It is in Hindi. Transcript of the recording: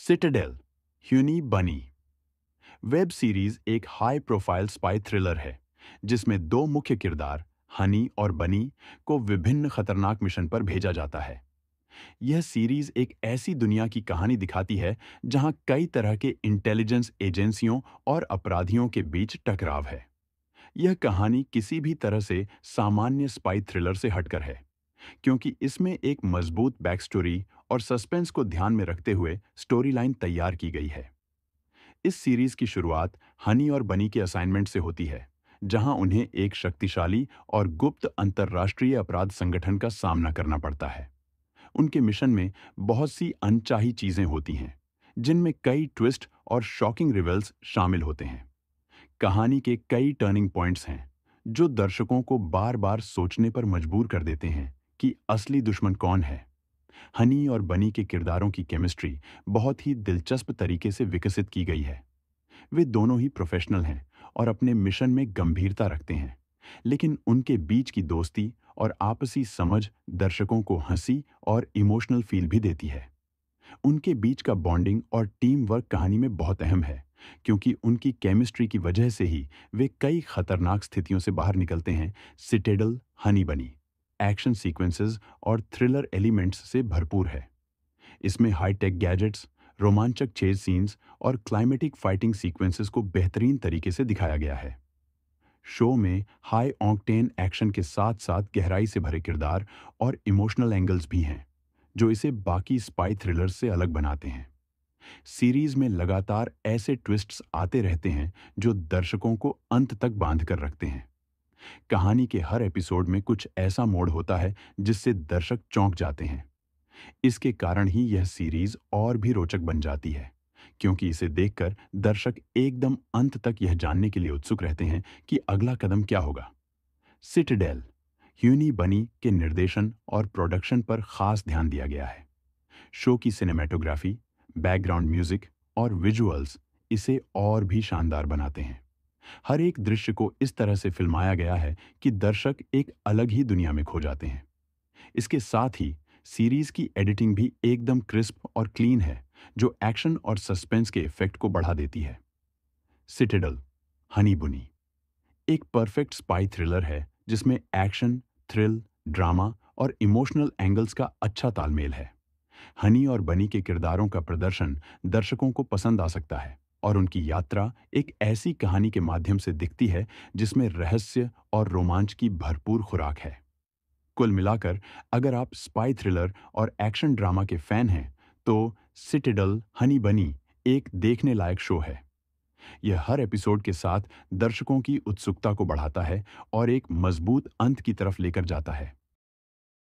सिटेडेल ह्यूनी बनी वेब सीरीज एक हाई प्रोफाइल स्पाई थ्रिलर है जिसमें दो मुख्य किरदार हनी और बनी को विभिन्न खतरनाक मिशन पर भेजा जाता है यह सीरीज एक ऐसी दुनिया की कहानी दिखाती है जहां कई तरह के इंटेलिजेंस एजेंसियों और अपराधियों के बीच टकराव है यह कहानी किसी भी तरह से सामान्य स्पाई थ्रिलर से हटकर है क्योंकि इसमें एक मजबूत बैक स्टोरी और सस्पेंस को ध्यान में रखते हुए स्टोरी लाइन तैयार की गई है इस सीरीज की शुरुआत हनी और बनी के असाइनमेंट से होती है जहां उन्हें एक शक्तिशाली और गुप्त अंतर्राष्ट्रीय अपराध संगठन का सामना करना पड़ता है उनके मिशन में बहुत सी अनचाही चीजें होती हैं जिनमें कई ट्विस्ट और शॉकिंग रिवेल्स शामिल होते हैं कहानी के कई टर्निंग पॉइंट्स हैं जो दर्शकों को बार बार सोचने पर मजबूर कर देते हैं कि असली दुश्मन कौन है हनी और बनी के किरदारों की केमिस्ट्री बहुत ही दिलचस्प तरीके से विकसित की गई है वे दोनों ही प्रोफेशनल हैं और अपने मिशन में गंभीरता रखते हैं लेकिन उनके बीच की दोस्ती और आपसी समझ दर्शकों को हंसी और इमोशनल फील भी देती है उनके बीच का बॉन्डिंग और टीम वर्क कहानी में बहुत अहम है क्योंकि उनकी केमिस्ट्री की वजह से ही वे कई खतरनाक स्थितियों से बाहर निकलते हैं Citadel Honey Bunny action sequences और थ्रिलर एलिमेंट्स से भरपूर है इसमें हाईटेक गैजेट्स रोमांचक चेज सीन्स और क्लाइमेटिक फाइटिंग सीक्वेंसेस को बेहतरीन तरीके से दिखाया गया है शो में हाई ऑंकटेन एक्शन के साथ साथ गहराई से भरे किरदार और इमोशनल एंगल्स भी हैं जो इसे बाकी स्पाई थ्रिलर्स से अलग बनाते हैं सीरीज में लगातार ऐसे ट्विस्ट्स आते रहते हैं जो दर्शकों को अंत तक बांध कर रखते हैं कहानी के हर एपिसोड में कुछ ऐसा मोड़ होता है जिससे दर्शक चौंक जाते हैं इसके कारण ही यह सीरीज और भी रोचक बन जाती है क्योंकि इसे देखकर दर्शक एकदम अंत तक यह जानने के लिए उत्सुक रहते हैं कि अगला कदम क्या होगा सिटडेल ह्यूनी बनी के निर्देशन और प्रोडक्शन पर खास ध्यान दिया गया है शो की सिनेमेटोग्राफी बैकग्राउंड म्यूजिक और विजुअल्स इसे और भी शानदार बनाते हैं हर एक दृश्य को इस तरह से फिल्माया गया है कि दर्शक एक अलग ही दुनिया में खो जाते हैं इसके साथ ही सीरीज की एडिटिंग भी एकदम क्रिस्प और क्लीन है जो एक्शन और सस्पेंस के इफेक्ट को बढ़ा देती है सिटेडल हनी बुनी एक परफेक्ट स्पाई थ्रिलर है जिसमें एक्शन थ्रिल ड्रामा और इमोशनल एंगल्स का अच्छा तालमेल है हनी और बनी के किरदारों का प्रदर्शन दर्शकों को पसंद आ सकता है और उनकी यात्रा एक ऐसी कहानी के माध्यम से दिखती है जिसमें रहस्य और रोमांच की भरपूर खुराक है कुल मिलाकर अगर आप स्पाई थ्रिलर और एक्शन ड्रामा के फैन हैं तो सिटेडल हनी बनी एक देखने लायक शो है यह हर एपिसोड के साथ दर्शकों की उत्सुकता को बढ़ाता है और एक मजबूत अंत की तरफ लेकर जाता है